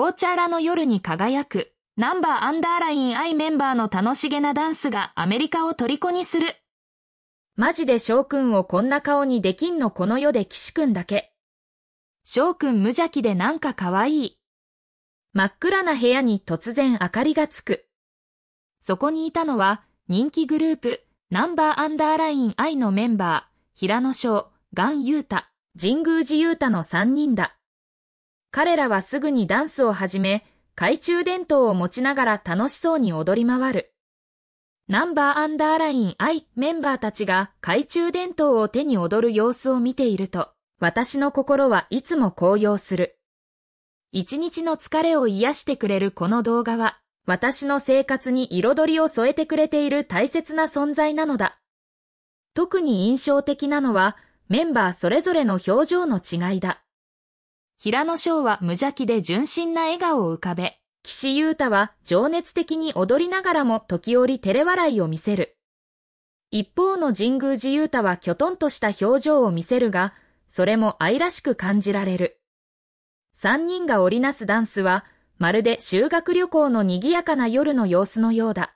紅茶らの夜に輝く、ナンバーアンダーライン I メンバーの楽しげなダンスがアメリカを虜にする。マジで翔くんをこんな顔にできんのこの世で岸くんだけ。翔くん無邪気でなんか可愛い。真っ暗な部屋に突然明かりがつく。そこにいたのは人気グループナンバーアンダーライン I のメンバー、平野翔、ガン・ユータ、神宮寺ユータの3人だ。彼らはすぐにダンスを始め、懐中電灯を持ちながら楽しそうに踊り回る。ナンバーアンダーライン I メンバーたちが懐中電灯を手に踊る様子を見ていると、私の心はいつも高揚する。一日の疲れを癒してくれるこの動画は、私の生活に彩りを添えてくれている大切な存在なのだ。特に印象的なのは、メンバーそれぞれの表情の違いだ。平野翔は無邪気で純真な笑顔を浮かべ、岸優太は情熱的に踊りながらも時折照れ笑いを見せる。一方の神宮寺優太はきょとんとした表情を見せるが、それも愛らしく感じられる。三人が織りなすダンスは、まるで修学旅行の賑やかな夜の様子のようだ。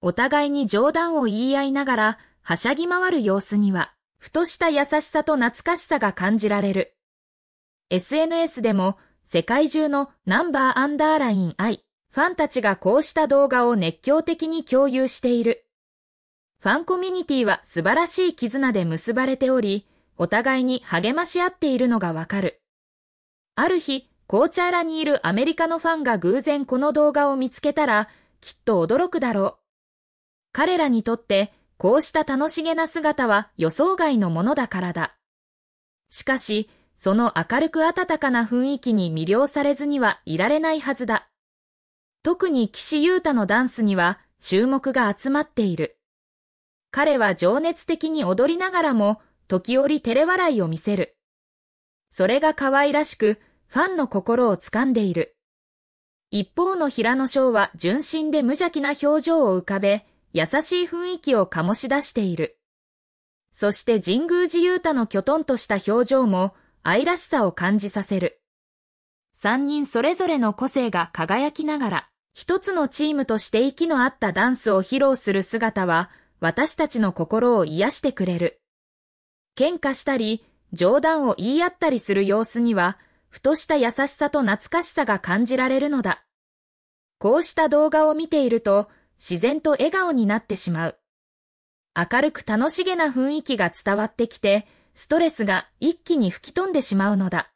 お互いに冗談を言い合いながら、はしゃぎ回る様子には、ふとした優しさと懐かしさが感じられる。SNS でも世界中のナンバーアンダーライン I ファンたちがこうした動画を熱狂的に共有している。ファンコミュニティは素晴らしい絆で結ばれており、お互いに励まし合っているのがわかる。ある日、紅茶ラにいるアメリカのファンが偶然この動画を見つけたら、きっと驚くだろう。彼らにとって、こうした楽しげな姿は予想外のものだからだ。しかし、その明るく温かな雰囲気に魅了されずにはいられないはずだ。特に岸優太のダンスには注目が集まっている。彼は情熱的に踊りながらも、時折照れ笑いを見せる。それが可愛らしく、ファンの心を掴んでいる。一方の平野翔は純真で無邪気な表情を浮かべ、優しい雰囲気を醸し出している。そして神宮寺優太のきょとんとした表情も、愛らしさを感じさせる。三人それぞれの個性が輝きながら、一つのチームとして息の合ったダンスを披露する姿は、私たちの心を癒してくれる。喧嘩したり、冗談を言い合ったりする様子には、ふとした優しさと懐かしさが感じられるのだ。こうした動画を見ていると、自然と笑顔になってしまう。明るく楽しげな雰囲気が伝わってきて、ストレスが一気に吹き飛んでしまうのだ。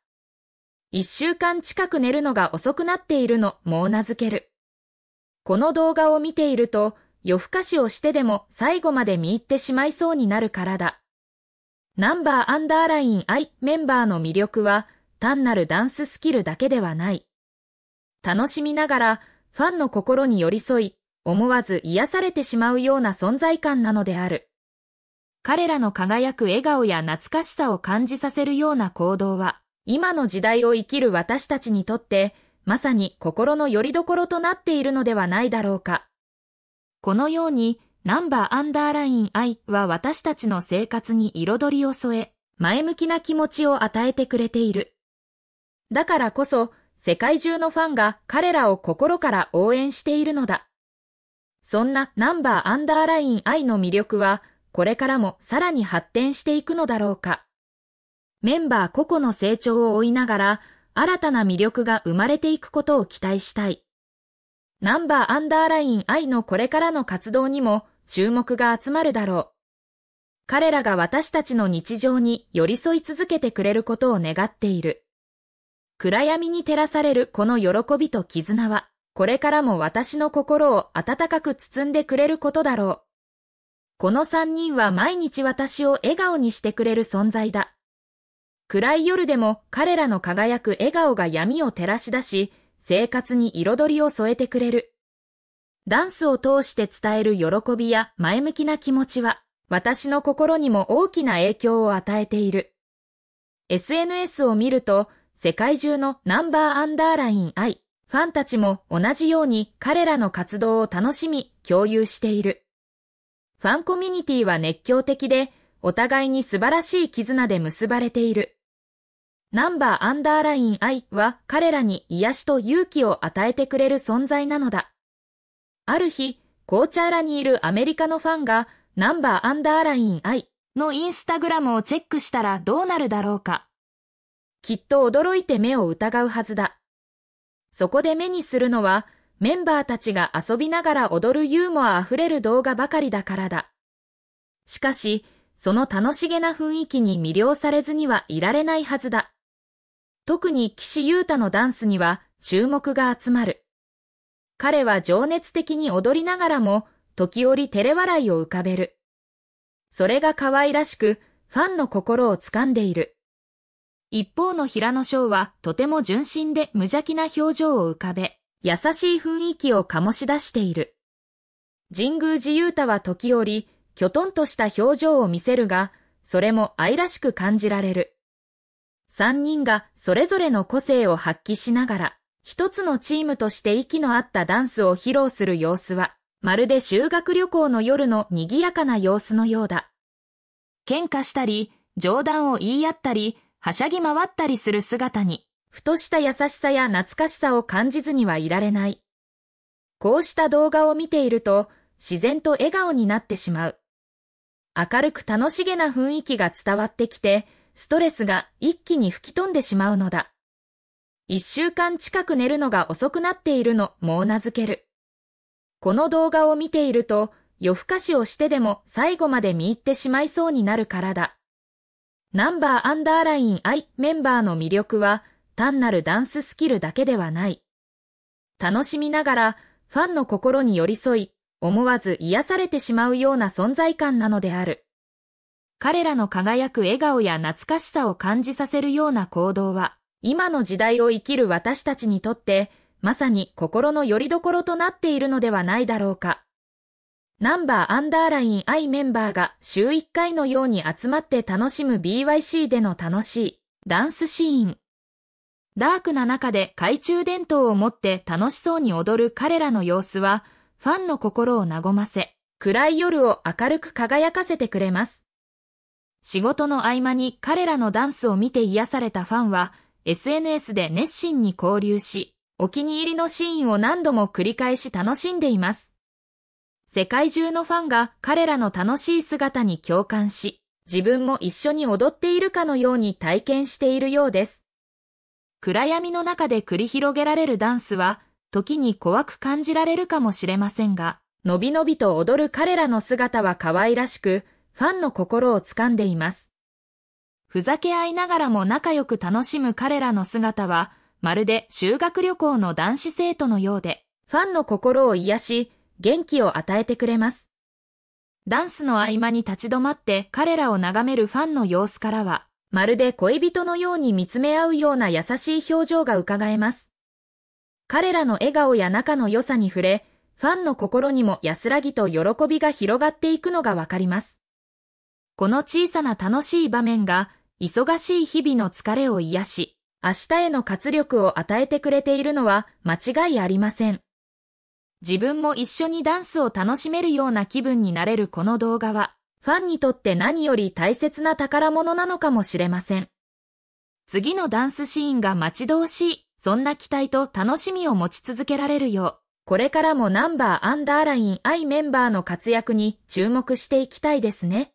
一週間近く寝るのが遅くなっているのもう名付ける。この動画を見ていると、夜更かしをしてでも最後まで見入ってしまいそうになるからだ。ナンバーアンダーライン I メンバーの魅力は単なるダンススキルだけではない。楽しみながらファンの心に寄り添い、思わず癒されてしまうような存在感なのである。彼らの輝く笑顔や懐かしさを感じさせるような行動は、今の時代を生きる私たちにとって、まさに心の拠り所となっているのではないだろうか。このように、ナンバーアンダーライン I は私たちの生活に彩りを添え、前向きな気持ちを与えてくれている。だからこそ、世界中のファンが彼らを心から応援しているのだ。そんなナンバーアンダーライン I の魅力は、これからもさらに発展していくのだろうか。メンバー個々の成長を追いながら、新たな魅力が生まれていくことを期待したい。ナンバーアンダーライン愛のこれからの活動にも注目が集まるだろう。彼らが私たちの日常に寄り添い続けてくれることを願っている。暗闇に照らされるこの喜びと絆は、これからも私の心を温かく包んでくれることだろう。この三人は毎日私を笑顔にしてくれる存在だ。暗い夜でも彼らの輝く笑顔が闇を照らし出し、生活に彩りを添えてくれる。ダンスを通して伝える喜びや前向きな気持ちは、私の心にも大きな影響を与えている。SNS を見ると、世界中のナンバーアンダーライン愛、ファンたちも同じように彼らの活動を楽しみ、共有している。ファンコミュニティは熱狂的で、お互いに素晴らしい絆で結ばれている。ナンバーアンダーライン I は彼らに癒しと勇気を与えてくれる存在なのだ。ある日、コーチャーラにいるアメリカのファンが、ナンバーアンダーライン I のインスタグラムをチェックしたらどうなるだろうか。きっと驚いて目を疑うはずだ。そこで目にするのは、メンバーたちが遊びながら踊るユーモア溢れる動画ばかりだからだ。しかし、その楽しげな雰囲気に魅了されずにはいられないはずだ。特に岸優太のダンスには注目が集まる。彼は情熱的に踊りながらも、時折照れ笑いを浮かべる。それが可愛らしく、ファンの心を掴んでいる。一方の平野翔はとても純真で無邪気な表情を浮かべ、優しい雰囲気を醸し出している。神宮寺勇太は時折、きょとんとした表情を見せるが、それも愛らしく感じられる。三人がそれぞれの個性を発揮しながら、一つのチームとして息の合ったダンスを披露する様子は、まるで修学旅行の夜の賑やかな様子のようだ。喧嘩したり、冗談を言い合ったり、はしゃぎ回ったりする姿に、ふとした優しさや懐かしさを感じずにはいられない。こうした動画を見ていると、自然と笑顔になってしまう。明るく楽しげな雰囲気が伝わってきて、ストレスが一気に吹き飛んでしまうのだ。一週間近く寝るのが遅くなっているのもうなずける。この動画を見ていると、夜更かしをしてでも最後まで見入ってしまいそうになるからだ。ナンバーアンダーライン I メンバーの魅力は、単なるダンススキルだけではない。楽しみながらファンの心に寄り添い、思わず癒されてしまうような存在感なのである。彼らの輝く笑顔や懐かしさを感じさせるような行動は、今の時代を生きる私たちにとって、まさに心の拠り所となっているのではないだろうか。ナンバーアンダーライン I メンバーが週1回のように集まって楽しむ BYC での楽しいダンスシーン。ダークな中で懐中電灯を持って楽しそうに踊る彼らの様子は、ファンの心を和ませ、暗い夜を明るく輝かせてくれます。仕事の合間に彼らのダンスを見て癒されたファンは、SNS で熱心に交流し、お気に入りのシーンを何度も繰り返し楽しんでいます。世界中のファンが彼らの楽しい姿に共感し、自分も一緒に踊っているかのように体験しているようです。暗闇の中で繰り広げられるダンスは、時に怖く感じられるかもしれませんが、のびのびと踊る彼らの姿は可愛らしく、ファンの心を掴んでいます。ふざけ合いながらも仲良く楽しむ彼らの姿は、まるで修学旅行の男子生徒のようで、ファンの心を癒し、元気を与えてくれます。ダンスの合間に立ち止まって彼らを眺めるファンの様子からは、まるで恋人のように見つめ合うような優しい表情が伺えます。彼らの笑顔や仲の良さに触れ、ファンの心にも安らぎと喜びが広がっていくのがわかります。この小さな楽しい場面が、忙しい日々の疲れを癒し、明日への活力を与えてくれているのは間違いありません。自分も一緒にダンスを楽しめるような気分になれるこの動画は、ファンにとって何より大切な宝物なのかもしれません。次のダンスシーンが待ち遠しい、そんな期待と楽しみを持ち続けられるよう、これからもナンバーアンダーライン I メンバーの活躍に注目していきたいですね。